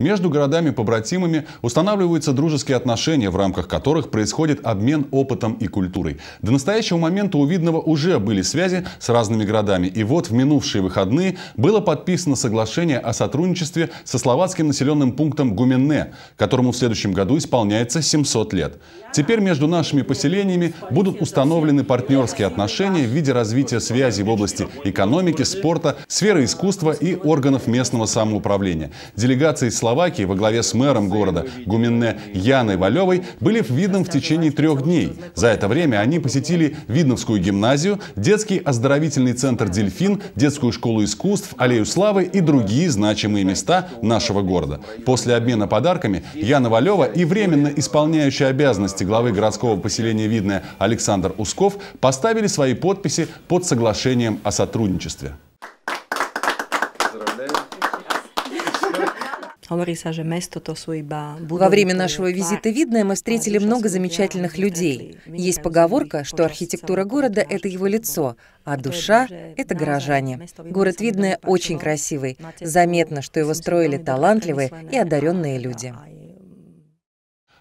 Между городами-побратимами устанавливаются дружеские отношения, в рамках которых происходит обмен опытом и культурой. До настоящего момента у Видного уже были связи с разными городами, и вот в минувшие выходные было подписано соглашение о сотрудничестве со словацким населенным пунктом Гуменне, которому в следующем году исполняется 700 лет. Теперь между нашими поселениями будут установлены партнерские отношения в виде развития связей в области экономики, спорта, сферы искусства и органов местного самоуправления. Делегации Чехословакии во главе с мэром города Гуменне Яной Валевой были в Видном в течение трех дней. За это время они посетили Видновскую гимназию, детский оздоровительный центр «Дельфин», детскую школу искусств, аллею славы и другие значимые места нашего города. После обмена подарками Яна Валева и временно исполняющий обязанности главы городского поселения Видное Александр Усков поставили свои подписи под соглашением о сотрудничестве. Во время нашего визита Видное мы встретили много замечательных людей. Есть поговорка, что архитектура города — это его лицо, а душа — это горожане. Город Видное очень красивый. Заметно, что его строили талантливые и одаренные люди. А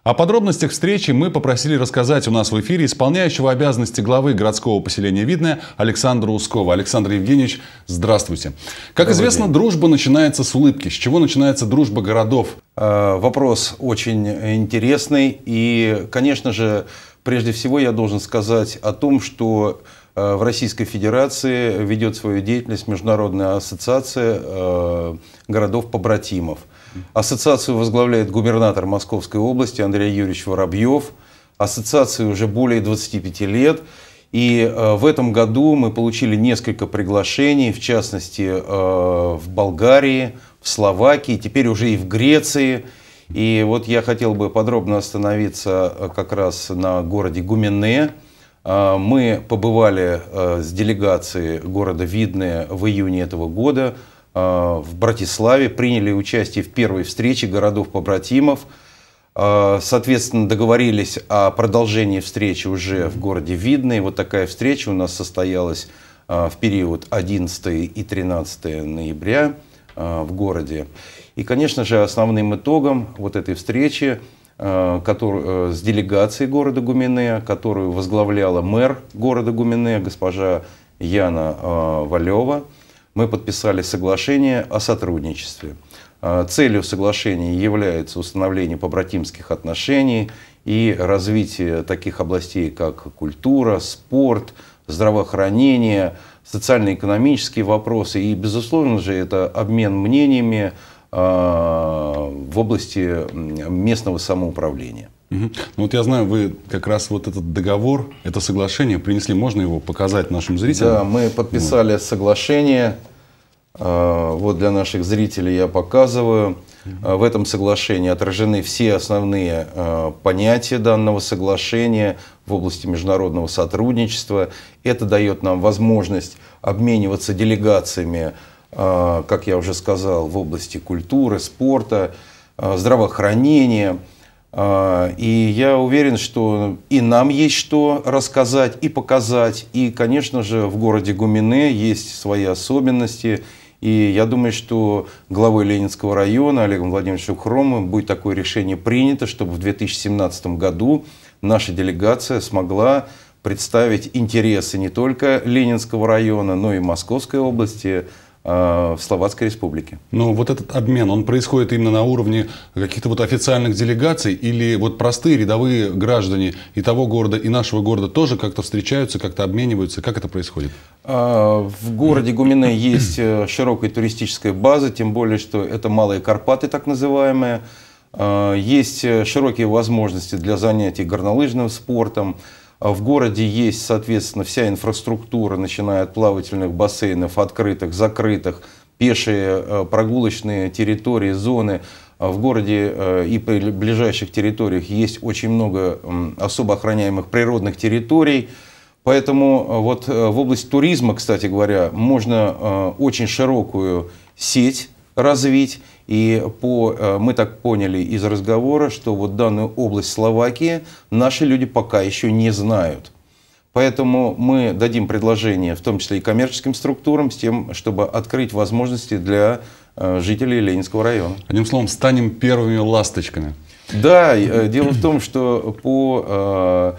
о подробностях встречи мы попросили рассказать у нас в эфире исполняющего обязанности главы городского поселения Видное Александра Ускова. Александр Евгеньевич, здравствуйте. Как Добрый известно, день. дружба начинается с улыбки. С чего начинается дружба городов? Э, вопрос очень интересный. И, конечно же, прежде всего я должен сказать о том, что э, в Российской Федерации ведет свою деятельность Международная ассоциация э, городов-побратимов – Ассоциацию возглавляет губернатор Московской области Андрей Юрьевич Воробьев. Ассоциации уже более 25 лет. И э, в этом году мы получили несколько приглашений, в частности, э, в Болгарии, в Словакии, теперь уже и в Греции. И вот я хотел бы подробно остановиться э, как раз на городе Гумене. Мы побывали с делегацией города Видное в июне этого года – Э, в Братиславе, приняли участие в первой встрече городов-побратимов. Э, соответственно, договорились о продолжении встречи уже в городе Видный. Вот такая встреча у нас состоялась э, в период 11 и 13 ноября в городе. И, конечно же, основным итогом вот этой встречи который, с делегацией города Гумене, которую возглавляла мэр города Гумене, госпожа Яна Валева, мы подписали соглашение о сотрудничестве. А, целью соглашения является установление побратимских отношений и развитие таких областей, как культура, спорт, здравоохранение, социально-экономические вопросы. И, безусловно же, это обмен мнениями а, в области местного самоуправления. Ну вот я знаю, вы как раз вот этот договор, это соглашение принесли, можно его показать нашим зрителям? Да, мы подписали вот. соглашение, а, вот для наших зрителей я показываю. А, в этом соглашении отражены все основные а, понятия данного соглашения в области международного сотрудничества. Это дает нам возможность обмениваться делегациями, как я уже сказал, в области культуры, спорта, здравоохранения – а, и я уверен, что и нам есть что рассказать и показать. И, конечно же, в городе Гумине есть свои особенности. И я думаю, что главой Ленинского района Олегом Владимировичем Хромом будет такое решение принято, чтобы в 2017 году наша делегация смогла представить интересы не только Ленинского района, но и Московской области, Э, в Словацкой республике. Но вот этот обмен, он происходит именно на уровне каких-то вот официальных делегаций или вот простые рядовые граждане и того города, и нашего города тоже как-то встречаются, как-то обмениваются? Как это происходит? Э, в городе Гумине есть э, широкая туристическая база, тем более, что это Малые Карпаты так называемые. Есть широкие возможности для занятий горнолыжным спортом, а в городе есть, соответственно, вся инфраструктура, начиная от плавательных бассейнов, открытых, закрытых, пешие э, прогулочные территории, зоны. А в городе э, и ближайших территориях есть очень много особо охраняемых природных территорий. Поэтому э, вот в область туризма, кстати говоря, можно очень широкую сеть развить. И по, э, мы так поняли из разговора, что вот данную область Словакии наши люди пока еще не знают. Поэтому мы дадим предложение, в том числе и коммерческим структурам, с тем, чтобы открыть возможности для э, жителей Ленинского района. Одним словом, станем первыми ласточками. Да, э, дело в том, что по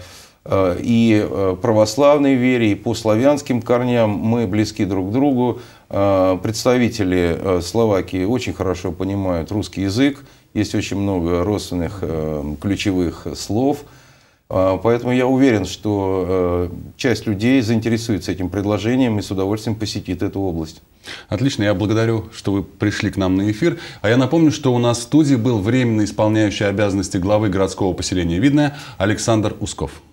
и православной вере, и по славянским корням мы близки друг к другу. А, представители э, Словакии очень хорошо понимают русский язык, есть очень много родственных э, ключевых слов. А, поэтому я уверен, что э, часть людей заинтересуется этим предложением и с удовольствием посетит эту область. Отлично, я благодарю, что вы пришли к нам на эфир. А я напомню, что у нас в студии был временно исполняющий обязанности главы городского поселения Видное Александр Усков.